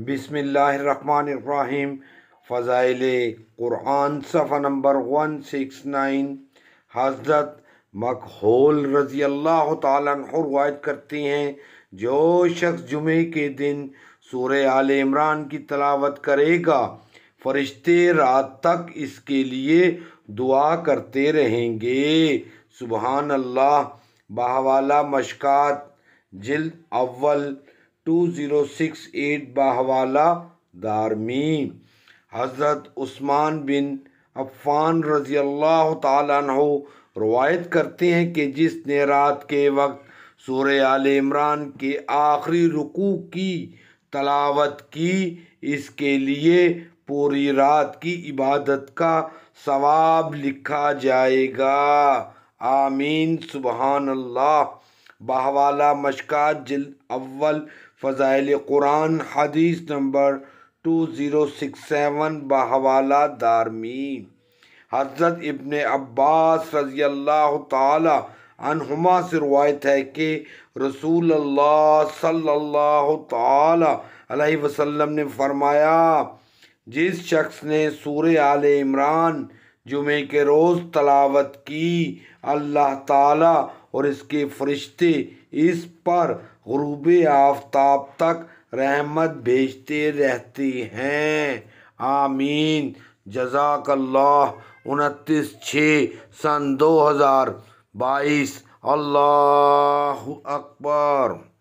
बिसमीम फ़ज़ाइल क़ुरान सफ़ा number one six nine हजरत मकहोल रज़ी अल्लाह तवायत करती हैं जो शख्स जुमे के दिन सूर्य आल इमरान की तलावत करेगा फरिश्ते रात तक इसके लिए दुआ करते रहेंगे सुबहान अल्लाह बहवाला मशकात जिल्द अव्वल 2068 बाहवाला दारमी हज़रत उस्मान बिन अफ़ान रज़ी अल्लाह तु रवायत करते हैं कि जिसने रात के वक्त सूर आल इमरान के आखिरी रुकू की तलावत की इसके लिए पूरी रात की इबादत का सवाब लिखा जाएगा आमीन सुबहानल्ला बहवाला मशक़ात जिल अव्वल फ़ज़ाइल कुरान हदीस नंबर टू ज़ीरो सिक्स सेवन बहवाला दारमी हज़रत इबन अब्बास रज़ी अल्लाह तुमा से रवायत है कि रसूल अल्लाह सल्लल्लाहु अलैहि वसल्लम ने फरमाया जिस शख्स ने सूर्य आल इमरान जुमे के रोज़ तलावत की अल्लाह ताला और इसके फरिश्ते इस पर गुरूब आफ्ताब तक रहमत भेजते रहते हैं आमीन अल्लाह उनतीस छः सन दो हज़ार बाईस अल्लाह अकबर